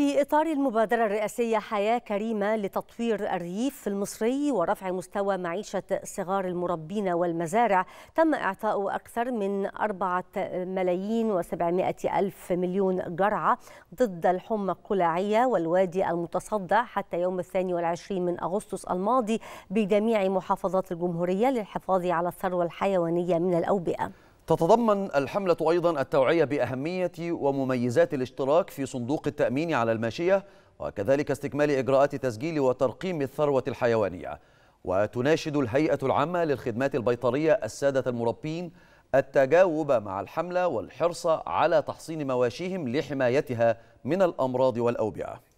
في إطار المبادرة الرئاسية حياة كريمة لتطوير الريف المصري ورفع مستوى معيشة صغار المربين والمزارع تم إعطاء أكثر من 4 ملايين و ألف مليون جرعة ضد الحمى القلاعية والوادي المتصدع حتى يوم الثاني والعشرين من أغسطس الماضي بجميع محافظات الجمهورية للحفاظ على الثروة الحيوانية من الأوبئة تتضمن الحملة أيضا التوعية بأهمية ومميزات الاشتراك في صندوق التأمين على الماشية وكذلك استكمال إجراءات تسجيل وترقيم الثروة الحيوانية وتناشد الهيئة العامة للخدمات البيطرية السادة المربين التجاوب مع الحملة والحرص على تحصين مواشيهم لحمايتها من الأمراض والأوبئة